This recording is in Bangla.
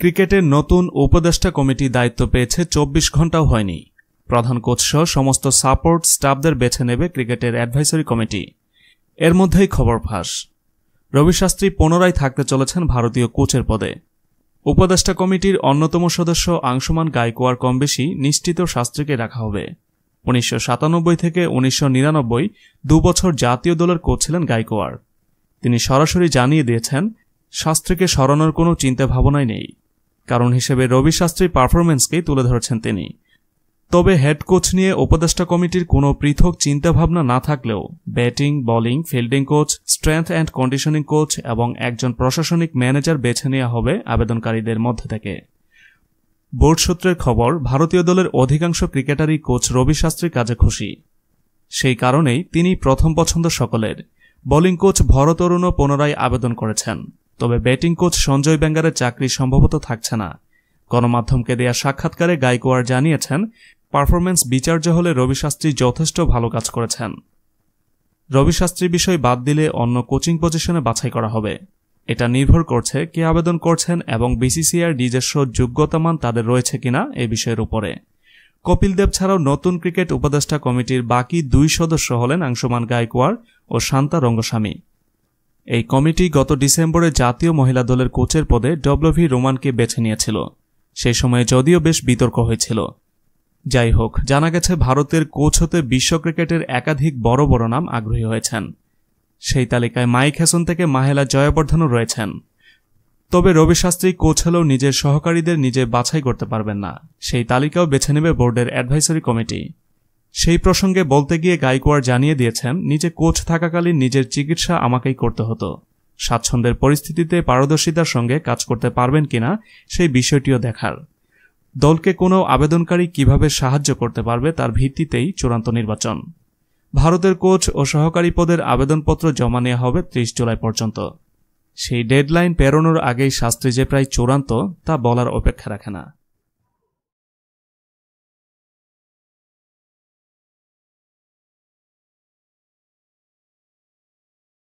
ক্রিকেটের নতুন উপদেষ্টা কমিটি দায়িত্ব পেয়েছে চব্বিশ ঘন্টাও হয়নি প্রধান কোচসহ সমস্ত সাপোর্ট স্টাফদের বেছে নেবে ক্রিকেটের অ্যাডভাইসরি কমিটি এর মধ্যেই খবর ফাঁস রবি শাস্ত্রী পুনরায় থাকতে চলেছেন ভারতীয় কোচের পদে উপদেষ্টা কমিটির অন্যতম সদস্য আংশমান গায়কোয়ার কম বেশি নিশ্চিত শাস্ত্রীকে রাখা হবে উনিশশো সাতানব্বই থেকে উনিশশো নিরানব্বই দুবছর জাতীয় দলের কোচ ছিলেন গায়কোয়ার তিনি সরাসরি জানিয়ে দিয়েছেন শাস্ত্রীকে সরানোর কোনো চিন্তা ভাবনাই নেই কারণ হিসেবে রবি শাস্ত্রীর পারফরমেন্সকেই তুলে ধরেছেন তিনি তবে হেড কোচ নিয়ে উপদেষ্টা কমিটির কোনো পৃথক চিন্তাভাবনা না থাকলেও batting bowling fielding coach strength and conditioning coach এবং একজন প্রশাসনিক ম্যানেজার বেছে নেওয়া হবে আবেদনকারীদের মধ্যে থেকে বোর্ড সূত্রের খবর ভারতীয় দলের অধিকাংশ ক্রিকেটারই কোচ রবি শাস্ত্রীর কাজে খুশি সেই কারণেই তিনি প্রথম পছন্দ সকলের বোলিং কোচ ভরতরুণও পুনরায় আবেদন করেছেন তবে ব্যাটিং কোচ সঞ্জয় ব্যাঙ্গারের চাকরি সম্ভবত থাকছে না গণমাধ্যমকে দেয়া সাক্ষাৎকারে গাইকোয়ার জানিয়েছেন পারফরমেন্স বিচার্য হলে রবি শাস্ত্রী যথেষ্ট ভালো কাজ করেছেন রবি শাস্ত্রী বিষয় বাদ দিলে অন্য কোচিং পজিশনে বাছাই করা হবে এটা নির্ভর করছে কে আবেদন করছেন এবং বিসিসিআর নিজস্ব যোগ্যতামান তাদের রয়েছে কিনা এ বিষয়ের উপরে কপিল দেব ছাড়াও নতুন ক্রিকেট উপদেষ্টা কমিটির বাকি দুই সদস্য হলেন আংশুমান গাইকোয়ার ও শান্তা রঙ্গস্বামী এই কমিটি গত ডিসেম্বরে জাতীয় মহিলা দলের কোচের পদে ডব্লভি রোমানকে বেছে নিয়েছিল সে সময়ে যদিও বেশ বিতর্ক হয়েছিল যাই হোক জানা গেছে ভারতের কোচ হতে বিশ্ব ক্রিকেটের একাধিক বড় বড় নাম আগ্রহী হয়েছেন সেই তালিকায় মাইক হ্যাসন থেকে মাহেলা জয়বর্ধনও রয়েছেন তবে রবি শাস্ত্রী কোচ হলেও নিজের সহকারীদের নিজে বাছাই করতে পারবেন না সেই তালিকাও বেছে নেবে বোর্ডের অ্যাডভাইসারি কমিটি সেই প্রসঙ্গে বলতে গিয়ে গাইকোয়ার জানিয়ে দিয়েছেন নিজে কোচ থাকাকালীন নিজের চিকিৎসা আমাকেই করতে হতো স্বাচ্ছন্দ্যের পরিস্থিতিতে পারদর্শিতার সঙ্গে কাজ করতে পারবেন কিনা সেই বিষয়টিও দেখার দলকে কোনো আবেদনকারী কিভাবে সাহায্য করতে পারবে তার ভিত্তিতেই চূড়ান্ত নির্বাচন ভারতের কোচ ও সহকারী পদের আবেদনপত্র জমা নেওয়া হবে ত্রিশ জুলাই পর্যন্ত সেই ডেডলাইন পেরোনোর আগেই শাস্ত্রী যে প্রায় চূড়ান্ত তা বলার অপেক্ষা রাখে না